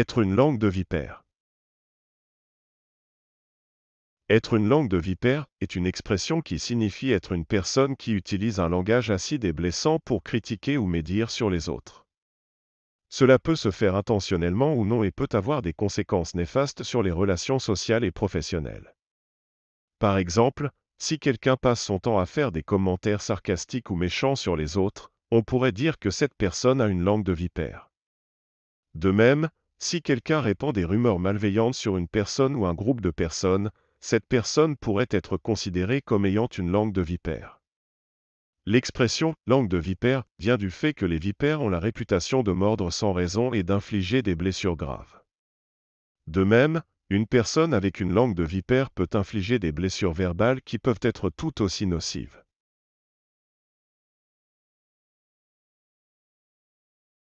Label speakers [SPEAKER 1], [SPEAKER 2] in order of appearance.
[SPEAKER 1] Être une langue de vipère. Être une langue de vipère est une expression qui signifie être une personne qui utilise un langage acide et blessant pour critiquer ou médire sur les autres. Cela peut se faire intentionnellement ou non et peut avoir des conséquences néfastes sur les relations sociales et professionnelles. Par exemple, si quelqu'un passe son temps à faire des commentaires sarcastiques ou méchants sur les autres, on pourrait dire que cette personne a une langue de vipère. De même, si quelqu'un répand des rumeurs malveillantes sur une personne ou un groupe de personnes, cette personne pourrait être considérée comme ayant une langue de vipère. L'expression langue de vipère vient du fait que les vipères ont la réputation de mordre sans raison et d'infliger des blessures graves. De même, une personne avec une langue de vipère peut infliger des blessures verbales qui peuvent être tout aussi nocives.